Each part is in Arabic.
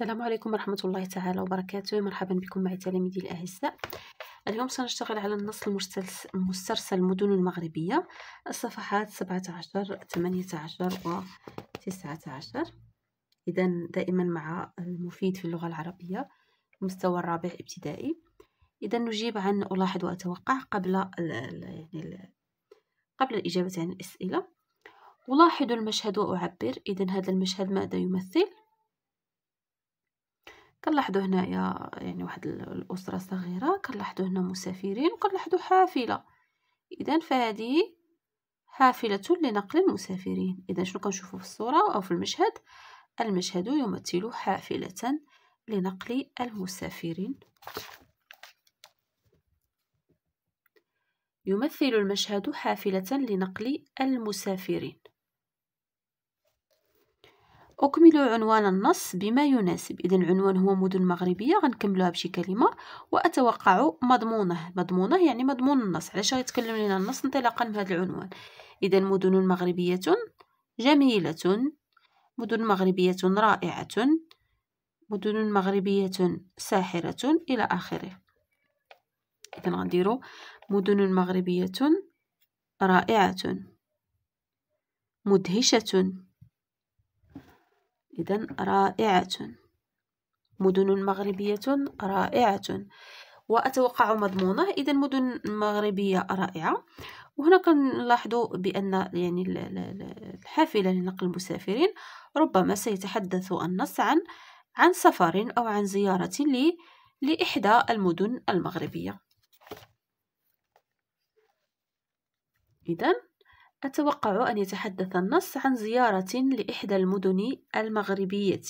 السلام عليكم ورحمة الله تعالى وبركاته مرحبا بكم مع تلاميذي الأعزاء اليوم سنشتغل على النص المسترسل, المسترسل المدن المغربية الصفحات 17 18 و 19 إذا دائما مع المفيد في اللغة العربية المستوى الرابع ابتدائي إذا نجيب عن ألاحظ وأتوقع قبل يعني قبل الإجابة عن الأسئلة ألاحظ المشهد وأعبر إذا هذا المشهد ماذا يمثل كنلاحظوا هنايا يعني واحد الاسره صغيره كنلاحظوا هنا مسافرين وكنلاحظوا حافله اذا فهذه حافله لنقل المسافرين اذا شنو كنشوفوا في الصوره او في المشهد المشهد يمثل حافله لنقل المسافرين يمثل المشهد حافله لنقل المسافرين أكمل عنوان النص بما يناسب إذا العنوان هو مدن مغربية غنكملوها بشي كلمة وأتوقع مضمونه مضمونه يعني مضمون النص علاش غيتكلم لنا النص انطلاقا من هذا العنوان إذا مدن مغربية جميلة مدن مغربية رائعة مدن مغربية ساحرة إلى آخره إذا غنديرو مدن مغربية رائعة مدهشة إذا رائعة مدن مغربية رائعة وأتوقع مضمونه إذا مدن مغربية رائعة وهنا كنلاحظ بأن يعني الحافلة لنقل المسافرين ربما سيتحدث النص عن عن سفر أو عن زيارة لإحدى المدن المغربية إذا أتوقع أن يتحدث النص عن زيارة لإحدى المدن المغربية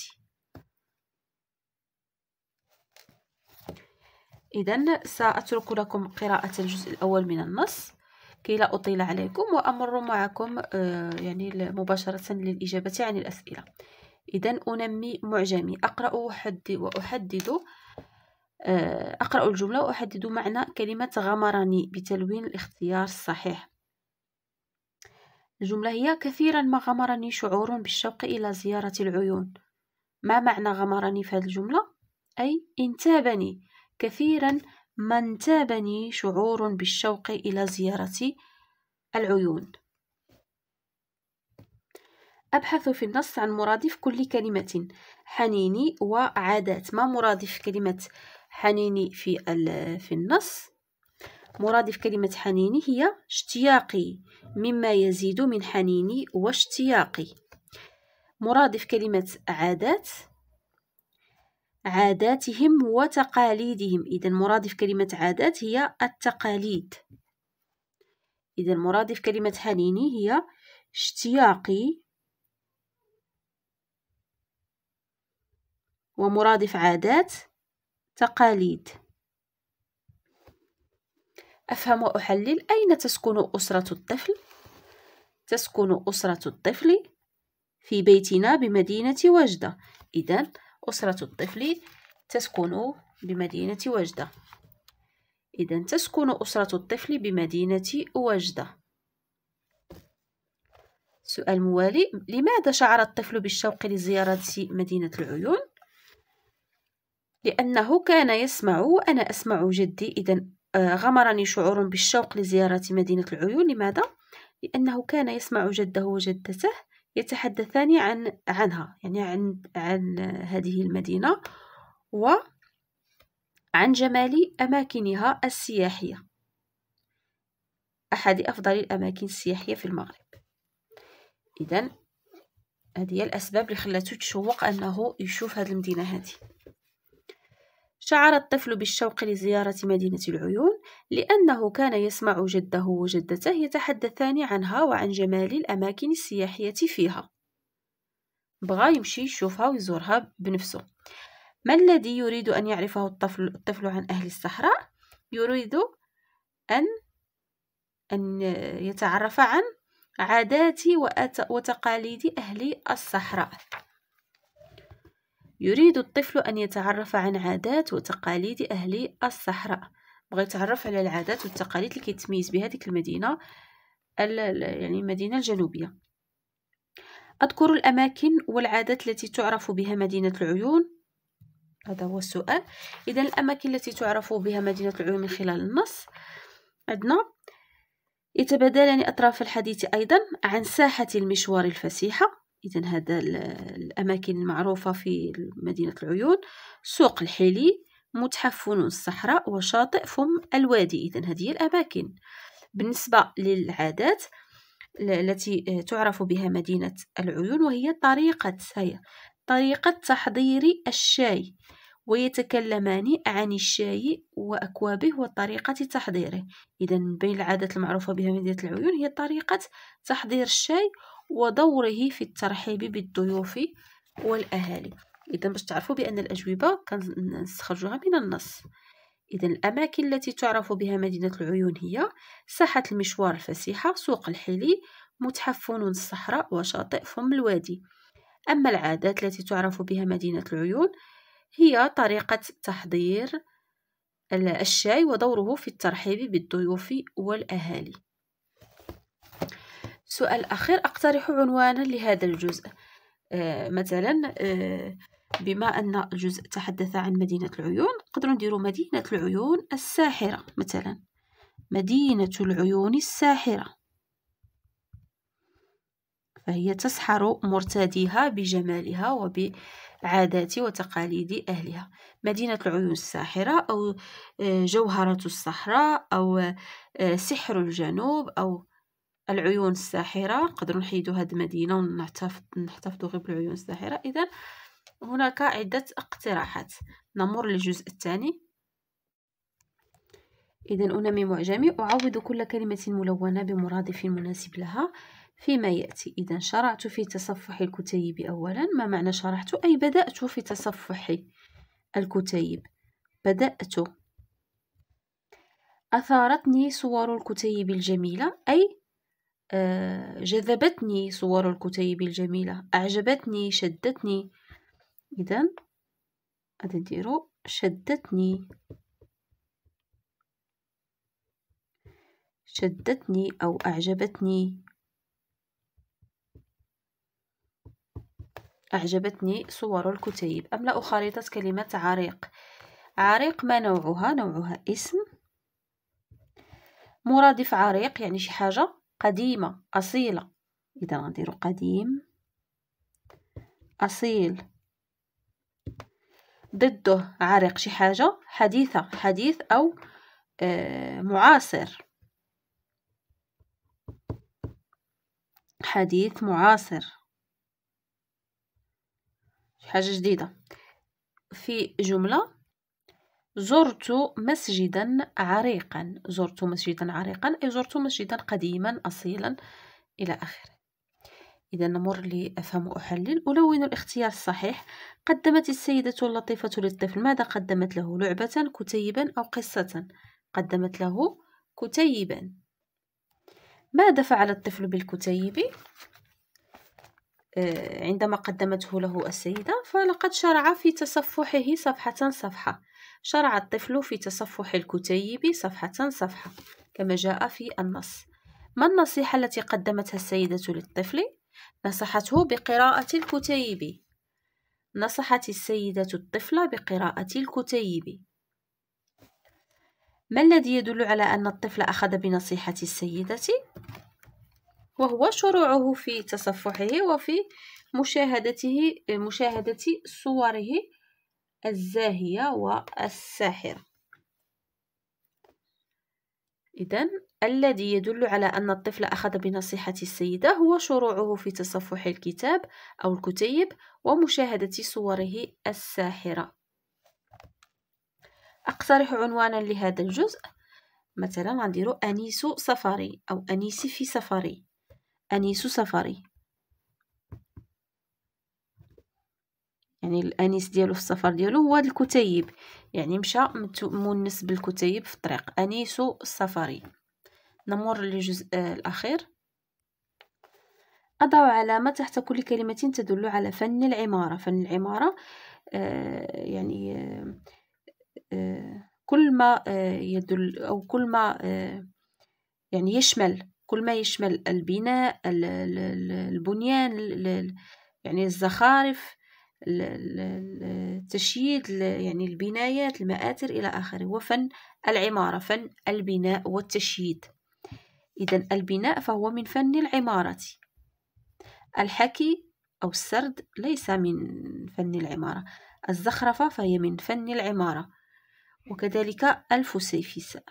إذا سأترك لكم قراءة الجزء الأول من النص كي لا أطيل عليكم وأمر معكم آه، يعني مباشرة للإجابة عن الأسئلة إذا أنمي معجمي أقرأ وأحدد وأحدد آه، أقرأ الجملة وأحدد معنى كلمة غمرني بتلوين الاختيار الصحيح الجملة هي كثيرا ما غمرني شعور بالشوق إلى زيارة العيون ما معنى غمرني في هذه الجملة؟ أي انتابني كثيرا ما انتابني شعور بالشوق إلى زيارة العيون أبحث في النص عن مرادف كل كلمة حنيني وعادات ما مرادف كلمة حنيني في, في النص مرادف كلمة حنيني هي اشتياقي مما يزيد من حنيني واشتياقي مرادف كلمة عادات عاداتهم وتقاليدهم إذا مرادف كلمة عادات هي التقاليد إذا مرادف كلمة حنيني هي اشتياقي ومرادف عادات تقاليد أفهم وأحلل أين تسكن أسرة الطفل؟ تسكن أسرة الطفل في بيتنا بمدينة وجدة إذا أسرة الطفل تسكن بمدينة وجدة إذا تسكن أسرة الطفل بمدينة وجدة سؤال موالي لماذا شعر الطفل بالشوق لزيارة مدينة العيون؟ لأنه كان يسمع وأنا أسمع جدي إذا غمرني شعور بالشوق لزيارة مدينة العيون لماذا؟ لأنه كان يسمع جده وجدته يتحدثان عن عنها يعني عن عن هذه المدينة وعن جمال أماكنها السياحية أحد أفضل الأماكن السياحية في المغرب إذا هذه الأسباب اللي خلاته تشوق أنه يشوف هذه المدينة هذه شعر الطفل بالشوق لزيارة مدينة العيون لأنه كان يسمع جده وجدته يتحدثان عنها وعن جمال الأماكن السياحية فيها بغى يمشي يشوفها ويزورها بنفسه ما الذي يريد أن يعرفه الطفل, الطفل عن أهل الصحراء؟ يريد أن, أن يتعرف عن عادات وتقاليد أهل الصحراء يريد الطفل أن يتعرف عن عادات وتقاليد أهل الصحراء بغى يتعرف على العادات والتقاليد اللي كيتميز بها ديك المدينة يعني المدينة الجنوبية أذكر الأماكن والعادات التي تعرف بها مدينة العيون هذا هو السؤال إذا الأماكن التي تعرف بها مدينة العيون من خلال النص عندنا يتبادلان أطراف الحديث أيضا عن ساحة المشوار الفسيحة إذا هذا الأماكن المعروفة في مدينة العيون سوق الحلي متحف فنون الصحراء وشاطئ فم الوادي إذا هذه الأماكن بالنسبة للعادات التي تعرف بها مدينة العيون وهي طريقة هي طريقة تحضير الشاي ويتكلمان عن الشاي وأكوابه وطريقة تحضيره إذا بين العادات المعروفة بها مدينة العيون هي طريقة تحضير الشاي ودوره في الترحيب بالضيوف والأهالي إذا باش تعرفوا بأن الأجوبة كنستخرجوها من النص إذا الأماكن التي تعرف بها مدينة العيون هي ساحة المشوار الفسيحة سوق الحلي متحف فنون الصحراء وشاطئ فم الوادي أما العادات التي تعرف بها مدينة العيون هي طريقة تحضير الشاي ودوره في الترحيب بالضيوف والأهالي سؤال آخر أقترح عنوانا لهذا الجزء آه مثلا آه بما أن الجزء تحدث عن مدينة العيون نقدروا نديروا مدينة العيون الساحرة مثلا مدينة العيون الساحرة فهي تسحر مرتاديها بجمالها وبعادات وتقاليد أهلها مدينة العيون الساحرة أو آه، جوهرة الصحراء أو آه، سحر الجنوب أو العيون الساحرة قدروا نحيدوا هاد المدينة ونحتفظوا غير بالعيون الساحرة إذا هناك عدة اقتراحات نمر للجزء الثاني إذا أنمي معجمي أعوض كل كلمة ملونة بمرادف مناسب لها فيما يأتي إذا شرعت في تصفح الكتيب أولا ما معنى شرعت أي بدأت في تصفح الكتيب بدأت أثارتني صور الكتيب الجميلة أي آه، جذبتني صور الكتيب الجميلة أعجبتني شدتني إذا غادي نديرو شدتني شدتني أو أعجبتني أعجبتني صور الكتيب أملأ خريطة كلمة عريق عريق ما نوعها نوعها اسم مرادف عريق يعني شي حاجة قديمة أصيلة إذا غنديرو قديم أصيل ضده عريق شي حاجة حديثة حديث أو آه، معاصر حديث معاصر شي حاجة جديدة في جملة زرت مسجدا عريقا زرت مسجدا عريقا أي زرت مسجدا قديما أصيلا إلى آخره إذا نمر لأفهم وأحلل ألون الاختيار الصحيح قدمت السيدة اللطيفة للطفل ماذا قدمت له لعبة كتيبا أو قصة قدمت له كتيبا ماذا فعل الطفل بالكتيب آه، عندما قدمته له السيدة فلقد شرع في تصفحه صفحة صفحة شرع الطفل في تصفح الكتيب صفحة صفحة كما جاء في النص ما النصيحة التي قدمتها السيدة للطفل؟ نصحته بقراءة الكتيب نصحت السيدة الطفل بقراءة الكتيب ما الذي يدل على أن الطفل أخذ بنصيحة السيدة؟ وهو شروعه في تصفحه وفي مشاهدته مشاهدة صوره الزاهية والساحرة إذا الذي يدل على أن الطفل أخذ بنصيحة السيدة هو شروعه في تصفح الكتاب أو الكتيب ومشاهدة صوره الساحرة أقترح عنوانا لهذا الجزء مثلا غنديرو أنيس سفري أو أنيس في سفري أنيس سفري يعني الانيس ديالو في السفر ديالو هو الكتيب يعني مشى مونس بالكتيب في الطريق انيس السفري نمر للجزء الاخير أضع علامة تحت كل كلمة تدل على فن العمارة فن العمارة آه، يعني آه، آه، كل ما يدل أو كل ما يعني يشمل كل ما يشمل البناء البنيان يعني الزخارف التشييد يعني البنايات المآتر إلى آخره وفن العمارة فن البناء والتشييد إذا البناء فهو من فن العمارة الحكي أو السرد ليس من فن العمارة الزخرفة فهي من فن العمارة وكذلك الفسيفساء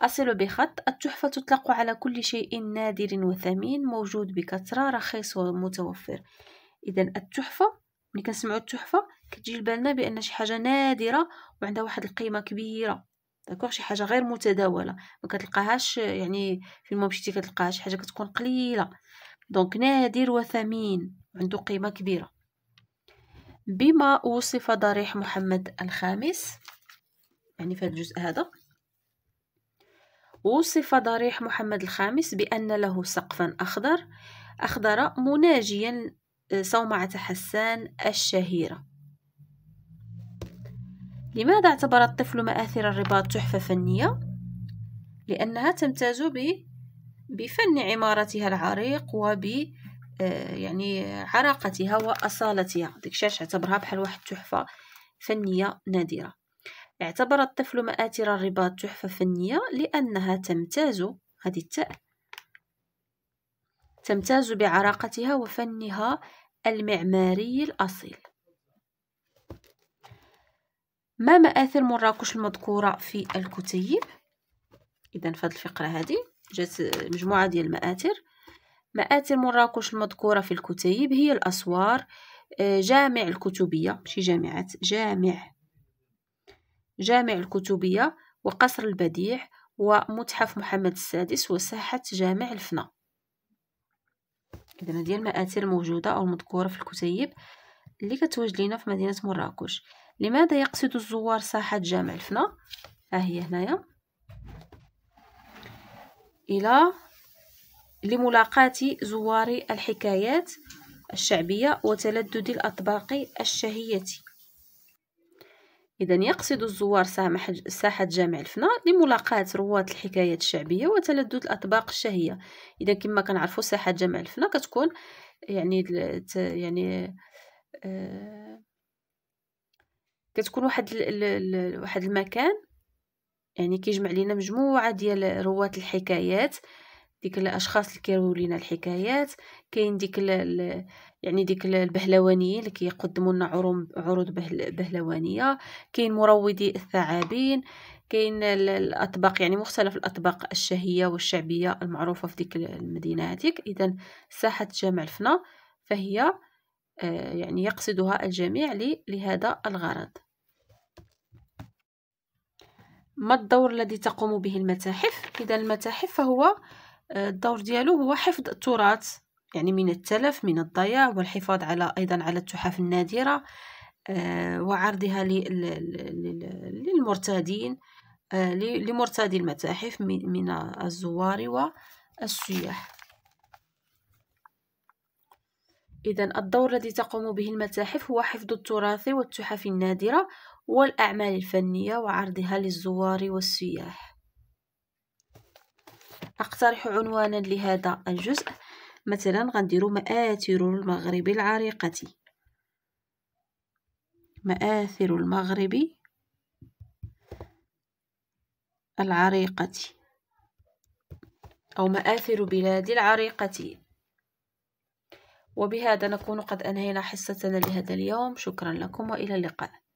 أصل بخط التحفة تطلق على كل شيء نادر وثمين موجود بكثرة رخيص ومتوفر اذا التحفه ملي كنسمعوا التحفه كتجي لبالنا بان شي حاجه نادره وعندها واحد القيمه كبيره داكوغ شي حاجه غير متداوله ما كتلقاهاش يعني في ما مشيتي كتلقاها شي حاجه كتكون قليله دونك نادر وثمين عنده قيمه كبيره بما وصف ضريح محمد الخامس يعني في الجزء هذا وصف ضريح محمد الخامس بأن له سقفا أخضر أخضر مناجيا صومعة حسان الشهيرة لماذا اعتبر الطفل مآثر الرباط تحفة فنية؟ لأنها تمتاز بفن عمارتها العريق وب آه، يعني عراقتها وأصالتها ديك شاش اعتبرها بحال واحد تحفة فنية نادرة اعتبر الطفل مآثر الرباط تحفة فنية لأنها تمتاز هذه التاء تمتاز بعراقتها وفنها المعماري الأصيل ما مآثر مراكش المذكورة في الكتيب إذا في هذه الفقرة هذه جات مجموعة ديال المآثر مآثر مراكش المذكورة في الكتيب هي الأسوار آه، جامع الكتبية ماشي جامعات جامع جامع الكتبية وقصر البديع ومتحف محمد السادس وساحة جامع الفنا اذا ديال المآثر موجوده او مذكوره في الكتيب اللي كتوجد لينا في مدينه مراكش لماذا يقصد الزوار ساحه جامع الفنا ها هي هنايا الى لملاقاة زوار الحكايات الشعبية وتلدد الأطباق الشهية إذا يقصد الزوار ساحة جامع الفنا لملاقاة رواة الحكايات الشعبية وتلذذ الأطباق الشهية إذا كما كنعرفوا ساحة جامع الفنا كتكون يعني يعني آه كتكون واحد ال ال واحد المكان يعني كيجمع لينا مجموعة ديال رواة الحكايات ديك الاشخاص اللي كيرويو لينا الحكايات كاين ديك ال يعني ديك البهلوانيين اللي كيقدموا لنا عروض بهل بهلوانيه كاين مروضي الثعابين كاين الاطباق يعني مختلف الاطباق الشهيه والشعبيه المعروفه في ديك المدينه هذيك اذا ساحه جامع الفنا فهي آه، يعني يقصدها الجميع لهذا الغرض ما الدور الذي تقوم به المتاحف اذا المتاحف فهو الدور ديالو هو حفظ التراث يعني من التلف من الضياع والحفاظ على أيضا على التحف النادرة آه، وعرضها للمرتادين آه، لمرتادي المتاحف من الزوار والسياح إذا الدور الذي تقوم به المتاحف هو حفظ التراث والتحف النادرة والأعمال الفنية وعرضها للزوار والسياح أقترح عنوانا لهذا الجزء مثلا غنديرو مآثر المغرب العريقة مآثر المغرب العريقة أو مآثر بلاد العريقة وبهذا نكون قد أنهينا حصتنا لهذا اليوم شكرا لكم وإلى اللقاء